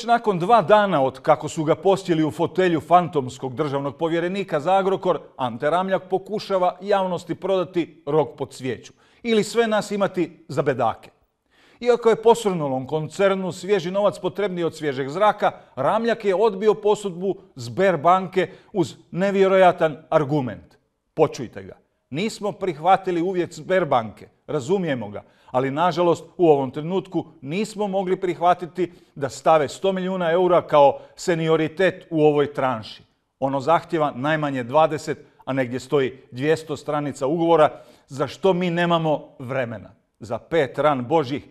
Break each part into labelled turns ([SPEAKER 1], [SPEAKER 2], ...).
[SPEAKER 1] već nakon dva dana od kako su ga postili u fotelju fantomskog državnog povjerenika za Agrokor, Ante Ramljak pokušava javnosti prodati rok pod svijeću ili sve nas imati za bedake. Iako je posrnulom koncernu svježi novac potrebniji od svježeg zraka, Ramljak je odbio posudbu Sberbanke uz nevjerojatan argument. Počujte ga. Nismo prihvatili uvijek Sberbanke, razumijemo ga, ali nažalost u ovom trenutku nismo mogli prihvatiti da stave 100 milijuna eura kao senioritet u ovoj tranši. Ono zahtjeva najmanje 20, a negdje stoji 200 stranica ugovora, za što mi nemamo vremena. Za pet ran Božih,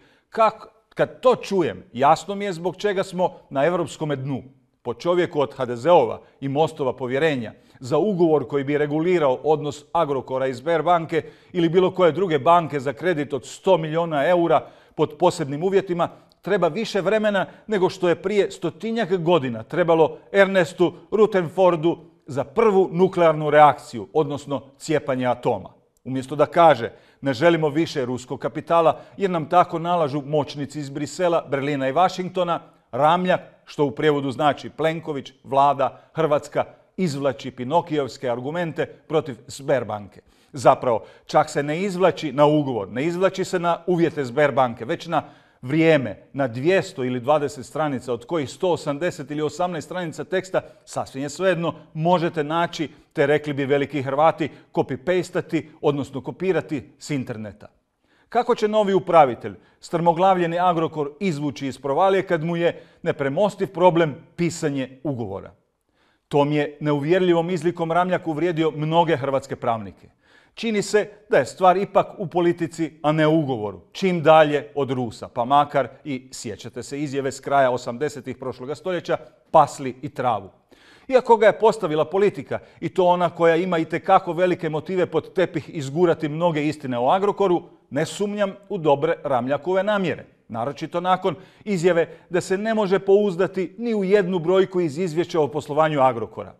[SPEAKER 1] kad to čujem, jasno mi je zbog čega smo na europskome dnu po čovjeku od HDZ-ova i Mostova povjerenja za ugovor koji bi regulirao odnos Agrokora i Sberbanke ili bilo koje druge banke za kredit od 100 milijuna eura pod posebnim uvjetima, treba više vremena nego što je prije stotinjak godina trebalo Ernestu Rutenfordu za prvu nuklearnu reakciju, odnosno cijepanje atoma. Umjesto da kaže ne želimo više ruskog kapitala jer nam tako nalažu moćnici iz Brisela, Berlina i Vašingtona, Ramljak, što u prijevodu znači Plenković, vlada, Hrvatska, izvlači Pinokijevske argumente protiv Sberbanke. Zapravo, čak se ne izvlači na ugovor, ne izvlači se na uvjete Sberbanke, već na vrijeme, na 200 ili 20 stranica, od kojih 180 ili 18 stranica teksta, sasvim je svejedno, možete naći, te rekli bi veliki Hrvati, copy odnosno kopirati s interneta. Kako će novi upravitelj, strmoglavljeni Agrokor, izvući iz provalije kad mu je nepremostiv problem pisanje ugovora? Tom je neuvjerljivom izlikom Ramljak uvrijedio mnoge hrvatske pravnike. Čini se da je stvar ipak u politici, a ne u ugovoru. Čim dalje od Rusa, pa makar i sjećate se izjave s kraja 80-ih prošloga stoljeća, pasli i travu. Iako ga je postavila politika, i to ona koja ima i tekako velike motive pod tepih izgurati mnoge istine o Agrokoru, ne sumnjam u dobre Ramljakove namjere. Naročito nakon izjave da se ne može pouzdati ni u jednu brojku iz izvješća o poslovanju Agrokora.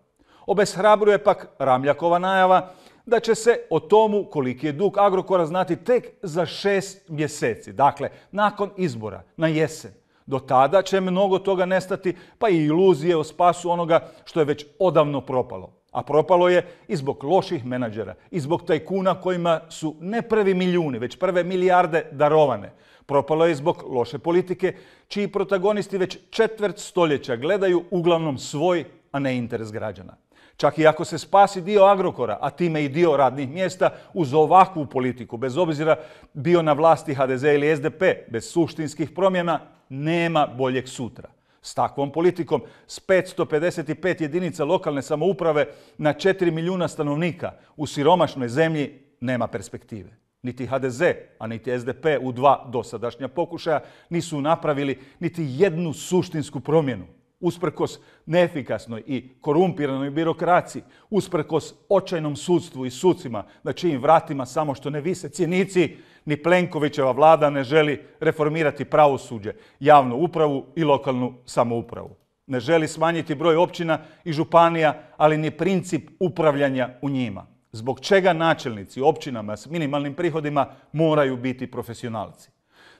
[SPEAKER 1] Obeshrabruje pak Ramljakova najava da će se o tomu koliki je dug Agrokora znati tek za šest mjeseci, dakle nakon izbora, na jesen. Do tada će mnogo toga nestati, pa i iluzije o spasu onoga što je već odavno propalo. A propalo je i zbog loših menadžera, i zbog tajkuna kojima su ne prvi milijuni, već prve milijarde darovane. Propalo je zbog loše politike, čiji protagonisti već četvrt stoljeća gledaju uglavnom svoj, a ne interes građana. Čak i ako se spasi dio Agrokora, a time i dio radnih mjesta, uz ovakvu politiku, bez obzira bio na vlasti HDZ ili SDP, bez suštinskih promjena, nema boljeg sutra. S takvom politikom, s 555 jedinica lokalne samouprave na 4 milijuna stanovnika u siromašnoj zemlji nema perspektive. Niti HDZ, a niti SDP u dva dosadašnja pokušaja nisu napravili niti jednu suštinsku promjenu usprkos neefikasnoj i korumpiranoj birokraciji, usprkos očajnom sudstvu i sucima na čijim vratima samo što ne vise cjenici, ni Plenkovićeva vlada ne želi reformirati pravosuđe, javnu upravu i lokalnu samoupravu. Ne želi smanjiti broj općina i županija, ali ni princip upravljanja u njima. Zbog čega načelnici općinama s minimalnim prihodima moraju biti profesionalci?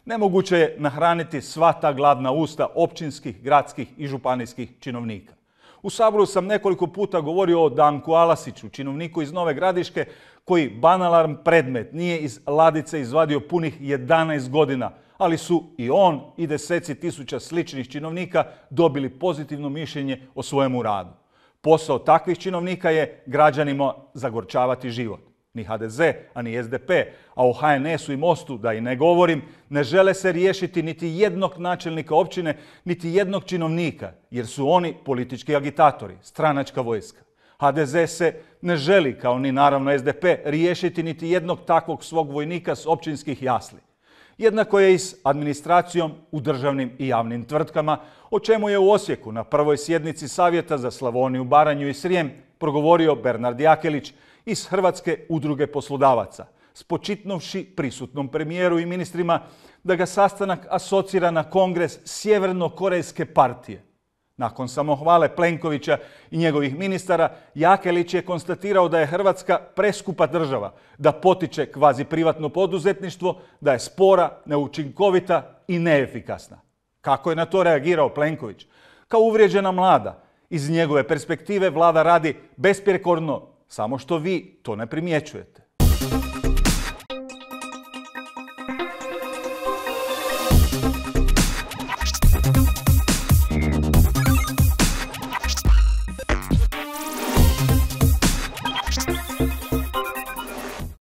[SPEAKER 1] Nemoguće je nahraniti sva ta gladna usta općinskih, gradskih i županijskih činovnika. U Saboru sam nekoliko puta govorio o Danku Alasiću, činovniku iz Nove Gradiške, koji banalan predmet nije iz ladice izvadio punih 11 godina, ali su i on i deseci tisuća sličnih činovnika dobili pozitivno mišljenje o svojemu radu. Posao takvih činovnika je građanima zagorčavati život ni HDZ, a ni SDP, a o HNS-u i Mostu, da i ne govorim, ne žele se riješiti niti jednog načelnika općine, niti jednog činovnika, jer su oni politički agitatori, stranačka vojska. HDZ se ne želi, kao ni naravno SDP, riješiti niti jednog takvog svog vojnika s općinskih jasli. Jednako je i s administracijom u državnim i javnim tvrtkama, o čemu je u Osijeku na prvoj sjednici Savjeta za Slavoniju, Baranju i Srijem progovorio Bernard Jakelić, iz Hrvatske udruge poslodavaca, spočitnovši prisutnom premijeru i ministrima da ga sastanak asocira na kongres Sjeverno-Korejske partije. Nakon samohvale Plenkovića i njegovih ministara, Jakelić je konstatirao da je Hrvatska preskupa država, da potiče kvazi privatno poduzetništvo, da je spora, neučinkovita i neefikasna. Kako je na to reagirao Plenković? Kao uvrijeđena mlada, iz njegove perspektive vlada radi besprijekorno samo što vi to ne primjećujete.